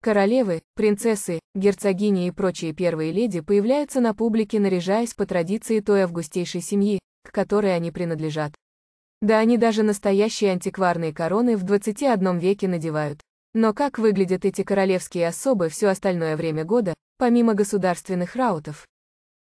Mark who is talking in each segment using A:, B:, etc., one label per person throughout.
A: Королевы, принцессы, герцогини и прочие первые леди появляются на публике, наряжаясь по традиции той августейшей семьи, к которой они принадлежат. Да они даже настоящие антикварные короны в 21 веке надевают. Но как выглядят эти королевские особы все остальное время года, помимо государственных раутов?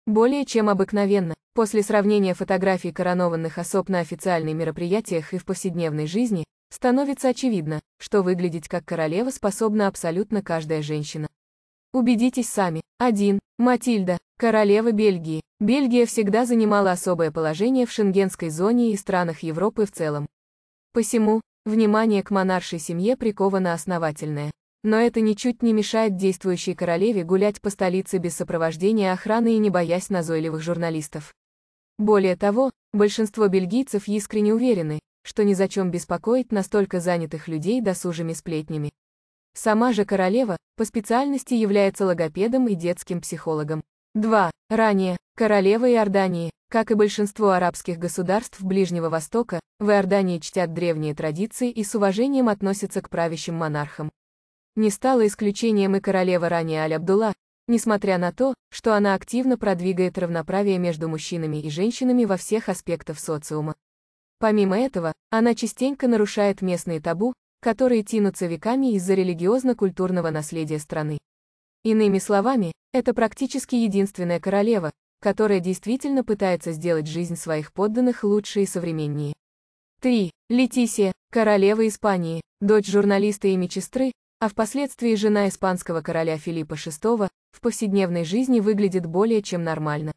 A: Более чем обыкновенно, после сравнения фотографий коронованных особ на официальных мероприятиях и в повседневной жизни, Становится очевидно, что выглядеть как королева способна абсолютно каждая женщина. Убедитесь сами. 1. Матильда, королева Бельгии. Бельгия всегда занимала особое положение в шенгенской зоне и странах Европы в целом. Посему, внимание к монаршей семье приковано основательное. Но это ничуть не мешает действующей королеве гулять по столице без сопровождения охраны и не боясь назойливых журналистов. Более того, большинство бельгийцев искренне уверены, что ни за чем беспокоит настолько занятых людей досужими сплетнями. Сама же королева, по специальности является логопедом и детским психологом. 2. Ранее, королева Иордании, как и большинство арабских государств Ближнего Востока, в Иордании чтят древние традиции и с уважением относятся к правящим монархам. Не стала исключением и королева ранее Аль-Абдулла, несмотря на то, что она активно продвигает равноправие между мужчинами и женщинами во всех аспектах социума. Помимо этого, она частенько нарушает местные табу, которые тянутся веками из-за религиозно-культурного наследия страны. Иными словами, это практически единственная королева, которая действительно пытается сделать жизнь своих подданных лучше и современнее. 3. Летисия, королева Испании, дочь журналиста и мечестры, а впоследствии жена испанского короля Филиппа VI, в повседневной жизни выглядит более чем нормально.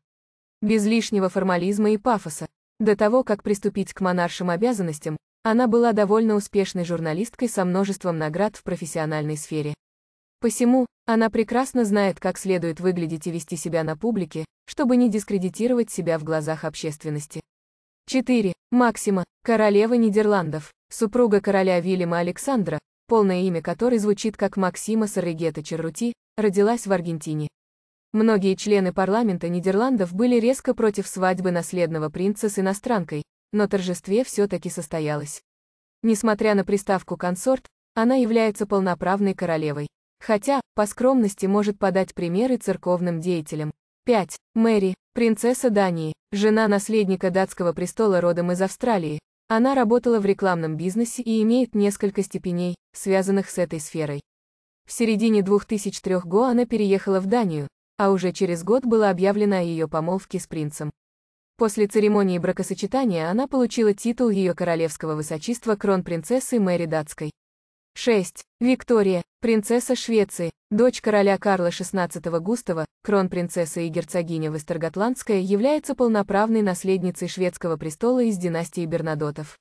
A: Без лишнего формализма и пафоса, до того, как приступить к монаршим обязанностям, она была довольно успешной журналисткой со множеством наград в профессиональной сфере. Посему, она прекрасно знает, как следует выглядеть и вести себя на публике, чтобы не дискредитировать себя в глазах общественности. 4. Максима, королева Нидерландов, супруга короля Вильяма Александра, полное имя которой звучит как Максима Саррегета Черрути, родилась в Аргентине. Многие члены парламента Нидерландов были резко против свадьбы наследного принца с иностранкой, но торжестве все-таки состоялось. Несмотря на приставку «консорт», она является полноправной королевой. Хотя, по скромности может подать примеры церковным деятелям. 5. Мэри, принцесса Дании, жена наследника датского престола родом из Австралии. Она работала в рекламном бизнесе и имеет несколько степеней, связанных с этой сферой. В середине 2003 года она переехала в Данию, а уже через год было объявлено о ее помолвке с принцем. После церемонии бракосочетания она получила титул ее королевского высочества кронпринцессы Мэри Датской. 6. Виктория, принцесса Швеции, дочь короля Карла XVI Густава, кронпринцесса и герцогиня Вестерготландская является полноправной наследницей шведского престола из династии Бернадотов.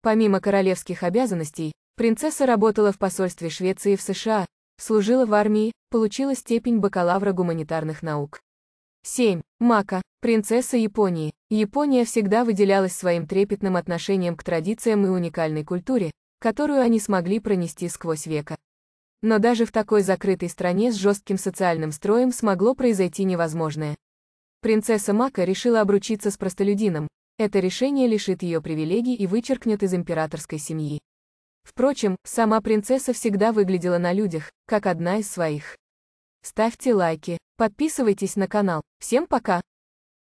A: Помимо королевских обязанностей, принцесса работала в посольстве Швеции в США, Служила в армии, получила степень бакалавра гуманитарных наук. 7. Мака, принцесса Японии. Япония всегда выделялась своим трепетным отношением к традициям и уникальной культуре, которую они смогли пронести сквозь века. Но даже в такой закрытой стране с жестким социальным строем смогло произойти невозможное. Принцесса Мака решила обручиться с простолюдином. Это решение лишит ее привилегий и вычеркнет из императорской семьи. Впрочем, сама принцесса всегда выглядела на людях, как одна из своих. Ставьте лайки, подписывайтесь на канал. Всем пока!